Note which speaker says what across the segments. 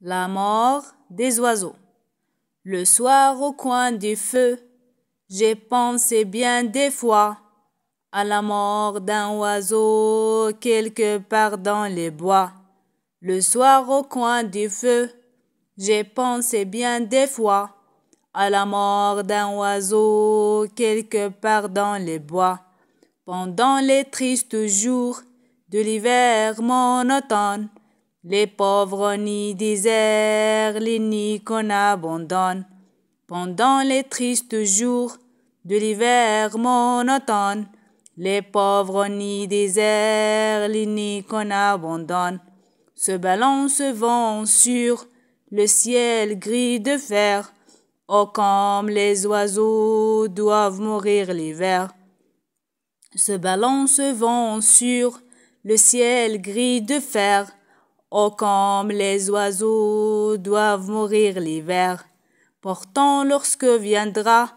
Speaker 1: La mort des oiseaux. Le soir au coin du feu, j'ai pensé bien des fois à la mort d'un oiseau quelque part dans les bois. Le soir au coin du feu, j'ai pensé bien des fois à la mort d'un oiseau quelque part dans les bois. Pendant les tristes jours de l'hiver monotone, les pauvres nids déserts, les nids qu'on abandonne, pendant les tristes jours de l'hiver monotone. Les pauvres nids déserts, les nids qu'on abandonne, se balance vent sur le ciel gris de fer. Oh, comme les oiseaux doivent mourir l'hiver. Se balance vent sur le ciel gris de fer. Oh, comme les oiseaux doivent mourir l'hiver, pourtant lorsque viendra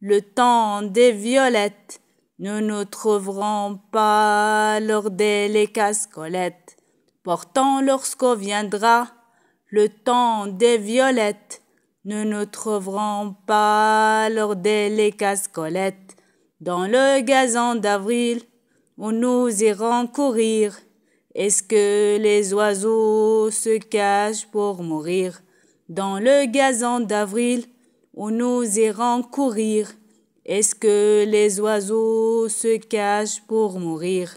Speaker 1: le temps des violettes, nous ne trouverons pas leurs les colettes Pourtant lorsque viendra le temps des violettes, nous ne trouverons pas leurs les colettes Dans le gazon d'avril, où nous irons courir, est-ce que les oiseaux se cachent pour mourir dans le gazon d'avril où nous irons courir? Est-ce que les oiseaux se cachent pour mourir?